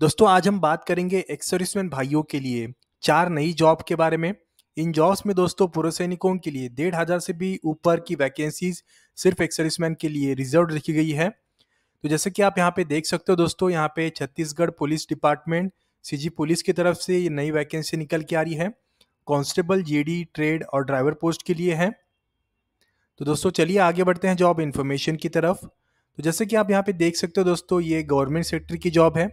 दोस्तों आज हम बात करेंगे एक्सर्विसमैन भाइयों के लिए चार नई जॉब के बारे में इन जॉब्स में दोस्तों पूर्व सैनिकों के लिए डेढ़ हज़ार से भी ऊपर की वैकेंसीज सिर्फ सर्विसमैन के लिए रिजर्व रखी गई है तो जैसे कि आप यहाँ पे देख सकते हो दोस्तों यहाँ पे Chhattisgarh police department CG police की तरफ से ये नई वैकेंसी निकल के आ रही है कांस्टेबल जीडी ट्रेड और ड्राइवर पोस्ट के लिए है तो दोस्तों चलिए आगे बढ़ते हैं जॉब इन्फॉर्मेशन की तरफ तो जैसे कि आप यहाँ पे देख सकते हो दोस्तों ये गवर्नमेंट सेक्टर की जॉब है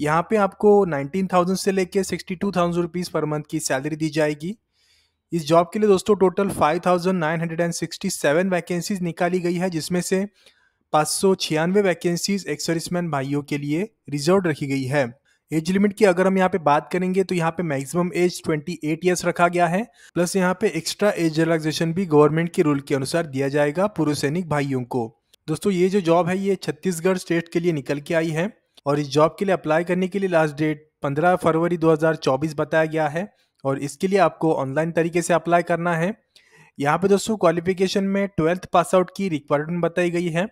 यहाँ पे आपको नाइनटीन थाउजेंड से लेके sixty two thousand rupees per month की सैलरी दी जाएगी इस जॉब के लिए दोस्तों total five thousand nine hundred and sixty seven vacancies निकाली गई है जिसमें से पाँच सौ छियानवे वैकेंसीज एक्स सर्विसमैन भाइयों के लिए रिजर्व रखी गई है एज लिमिट की अगर हम यहाँ पे बात करेंगे तो यहाँ पे मैक्सिमम एज 28 इयर्स रखा गया है प्लस यहाँ पे एक्स्ट्रा एज रिलैक्सेशन भी गवर्नमेंट के रूल के अनुसार दिया जाएगा पूर्व सैनिक भाइयों को दोस्तों ये जो जॉब है ये छत्तीसगढ़ स्टेट के लिए निकल के आई है और इस जॉब के लिए अप्लाई करने के लिए लास्ट डेट 15 फरवरी 2024 बताया गया है और इसके लिए आपको ऑनलाइन तरीके से अप्लाई करना है यहाँ पे दोस्तों क्वालिफिकेशन में ट्वेल्थ पास आउट की रिक्वायरमेंट बताई गई है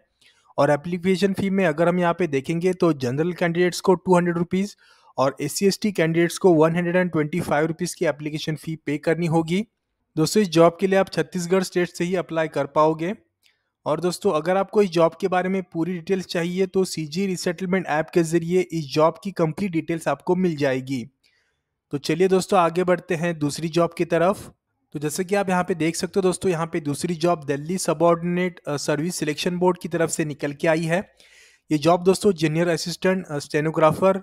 और एप्लीकेशन फ़ी में अगर हम यहाँ पे देखेंगे तो जनरल कैंडिडेट्स को टू हंड्रेड रुपीज़ और एस सी कैंडिडेट्स को one hundred and twenty five rupees की एप्लीकेशन फ़ी पे करनी होगी दोस्तों इस जॉब के लिए आप छत्तीसगढ़ स्टेट से ही अप्लाई कर पाओगे और दोस्तों अगर आपको इस जॉब के बारे में पूरी डिटेल्स चाहिए तो सी जी रिसेटलमेंट ऐप के ज़रिए इस जॉब की कंप्लीट डिटेल्स आपको मिल जाएगी तो चलिए दोस्तों आगे बढ़ते हैं दूसरी जॉब की तरफ तो जैसे कि आप यहाँ पे देख सकते हो दोस्तों यहाँ पे दूसरी job Delhi subordinate service selection board की तरफ से निकल के आई है ये जॉब दोस्तों जूनियर असिस्टेंट स्टेनोग्राफर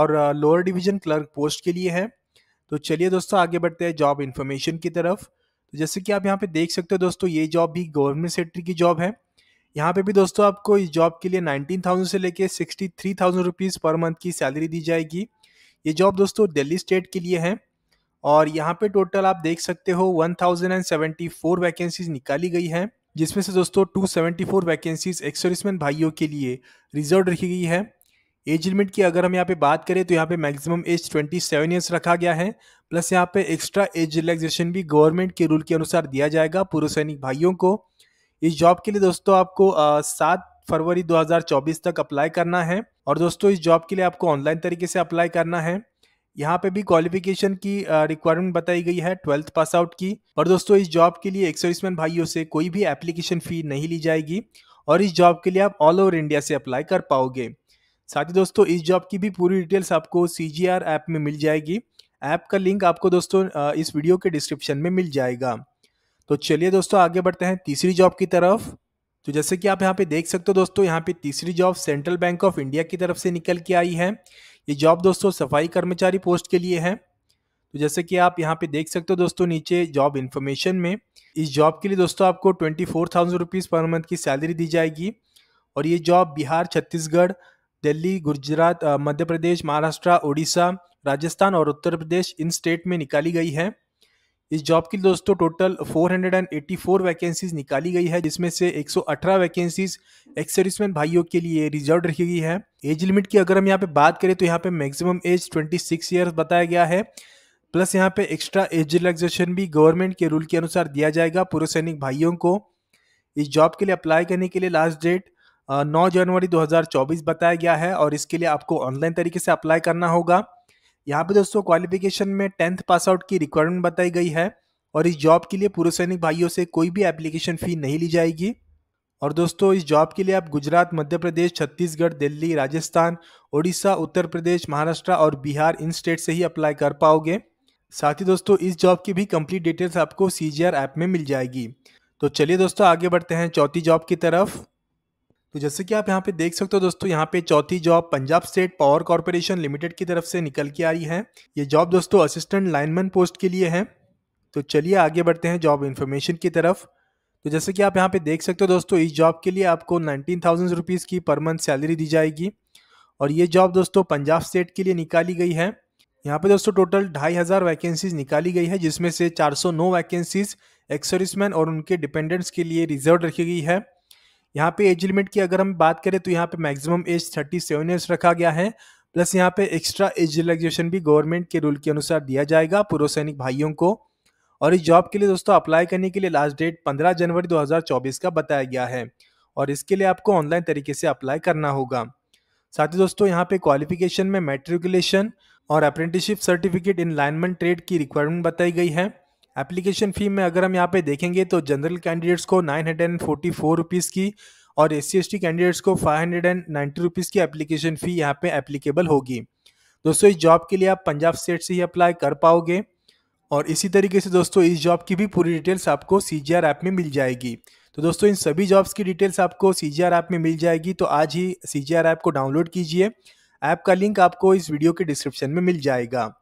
और लोअर डिवीजन क्लर्क पोस्ट के लिए है तो चलिए दोस्तों आगे बढ़ते हैं जॉब इन्फॉर्मेशन की तरफ तो जैसे कि आप यहाँ पे देख सकते हो दोस्तों ये जॉब भी गवर्नमेंट सेक्टर की जॉब है यहाँ पे भी दोस्तों आपको इस जॉब के लिए नाइनटीन थाउजेंड से लेके sixty three thousand rupees per month की सैलरी दी जाएगी ये जॉब दोस्तों दिल्ली स्टेट के लिए है और यहाँ पे टोटल आप देख सकते हो one thousand and seventy four vacancies निकाली गई है जिसमें से दोस्तों two seventy four vacancies ex serviceman भाइयों के लिए रिजर्व रखी गई है एज लिमिट की अगर हम यहाँ पे बात करें तो यहाँ पे मैक्सिमम एज 27 ईयर्स रखा गया है प्लस यहाँ पे एक्स्ट्रा एज रिलैक्सेशन भी गवर्नमेंट के रूल के अनुसार दिया जाएगा पूर्व सैनिक भाइयों को इस जॉब के लिए दोस्तों आपको सात फरवरी 2024 तक अप्लाई करना है और दोस्तों इस जॉब के लिए आपको ऑनलाइन तरीके से अप्लाई करना है यहाँ पे भी क्वालिफिकेशन की रिक्वायरमेंट बताई गई है ट्वेल्थ पास आउट की और दोस्तों इस जॉब के लिए एक सर्विसमैन भाइयों से कोई भी एप्लीकेशन फ़ी नहीं ली जाएगी और इस जॉब के लिए आप ऑल ओवर इंडिया से अप्लाई कर पाओगे साथ ही दोस्तों इस जॉब की भी पूरी डिटेल्स आपको सी ऐप में मिल जाएगी ऐप का लिंक आपको दोस्तों इस वीडियो के डिस्क्रिप्शन में मिल जाएगा तो चलिए दोस्तों आगे बढ़ते हैं तीसरी जॉब की तरफ तो जैसे कि आप यहाँ पे देख सकते हो दोस्तों यहाँ पे तीसरी job central bank of India की तरफ से निकल के आई है ये जॉब दोस्तों सफाई कर्मचारी पोस्ट के लिए है तो जैसे कि आप यहाँ पे देख सकते हो दोस्तों नीचे जॉब इन्फॉर्मेशन में इस जॉब के लिए दोस्तों आपको twenty four thousand rupees per month की सैलरी दी जाएगी और ये जॉब बिहार छत्तीसगढ़ दिल्ली गुजरात मध्य प्रदेश महाराष्ट्र उड़ीसा राजस्थान और उत्तर प्रदेश इन स्टेट में निकाली गई है इस जॉब की दोस्तों टोटल 484 वैकेंसीज निकाली गई है जिसमें से 118 वैकेंसीज एक्स सर्विसमैन भाइयों के लिए रिजर्व रखी गई है एज लिमिट की अगर हम यहाँ पे बात करें तो यहाँ पे मैक्सिमम एज 26 इयर्स बताया गया है प्लस यहाँ पे एक्स्ट्रा एज रिलैक्सेशन भी गवर्नमेंट के रूल के अनुसार दिया जाएगा पूर्व सैनिक भाइयों को इस जॉब के लिए अप्लाई करने के लिए लास्ट डेट नौ जनवरी 2024 बताया गया है और इसके लिए आपको ऑनलाइन तरीके से अप्लाई करना होगा यहाँ पे दोस्तों क्वालिफिकेशन में टेंथ पास आउट की रिक्वायरमेंट बताई गई है और इस जॉब के लिए पूर्व सैनिक भाइयों से कोई भी एप्लीकेशन फ़ी नहीं ली जाएगी और दोस्तों इस जॉब के लिए आप गुजरात मध्य प्रदेश छत्तीसगढ़ दिल्ली राजस्थान उड़ीसा उत्तर प्रदेश महाराष्ट्र और बिहार इन स्टेट से ही अप्लाई कर पाओगे साथ ही दोस्तों इस जॉब की भी कंप्लीट डिटेल्स आपको सी ऐप में मिल जाएगी तो चलिए दोस्तों आगे बढ़ते हैं चौथी जॉब की तरफ तो जैसे कि आप यहाँ पे देख सकते हो दोस्तों यहाँ पे चौथी job Punjab state power corporation limited की तरफ से निकल के आ रही है ये जॉब दोस्तों असिस्टेंट लाइनमैन पोस्ट के लिए है तो चलिए आगे बढ़ते हैं जॉब इन्फॉर्मेशन की तरफ तो जैसे कि आप यहाँ पे देख सकते हो दोस्तों इस जॉब के लिए आपको नाइनटीन थाउजेंड रुपीज़ की पर मंथ सैलरी दी जाएगी और ये जॉब दोस्तों पंजाब स्टेट के लिए निकाली गई है यहाँ पे दोस्तों टोटल ढाई हज़ार वैकेंसीज निकाली गई है जिसमें से 409 वैकेंसीज एक्सर्विसमैन और उनके डिपेंडेंट्स के लिए रिजर्व रखी गई है यहाँ पे एज लिमिट की अगर हम बात करें तो यहाँ पे maximum age thirty seven years रखा गया है प्लस यहाँ पे एक्स्ट्रा एज रिलैक्सेशन भी गवर्नमेंट के रूल के अनुसार दिया जाएगा पूर्व सैनिक भाइयों को और इस जॉब के लिए दोस्तों अप्लाई करने के लिए लास्ट डेट 15 जनवरी 2024 का बताया गया है और इसके लिए आपको ऑनलाइन तरीके से अप्लाई करना होगा साथ ही दोस्तों यहाँ पे क्वालिफिकेशन में मेट्रिकुलेशन और apprenticeship certificate in lineman trade की रिक्वायरमेंट बताई गई है एप्लीकेशन फ़ी में अगर हम यहाँ पे देखेंगे तो जनरल कैंडिडेट्स को nine hundred and forty four rupees की और एस सी कैंडिडेट्स को five hundred and ninety rupees की एप्लीकेशन फ़ी यहाँ पे एप्लीकेबल होगी दोस्तों इस जॉब के लिए आप पंजाब स्टेट से ही अप्लाई कर पाओगे और इसी तरीके से दोस्तों इस जॉब की भी पूरी डिटेल्स आपको सी जी ऐप में मिल जाएगी तो दोस्तों इन सभी जॉब्स की डिटेल्स आपको सी जी ऐप में मिल जाएगी तो आज ही सी जी ऐप को डाउनलोड कीजिए ऐप का लिंक आपको इस वीडियो के डिस्क्रिप्शन में मिल जाएगा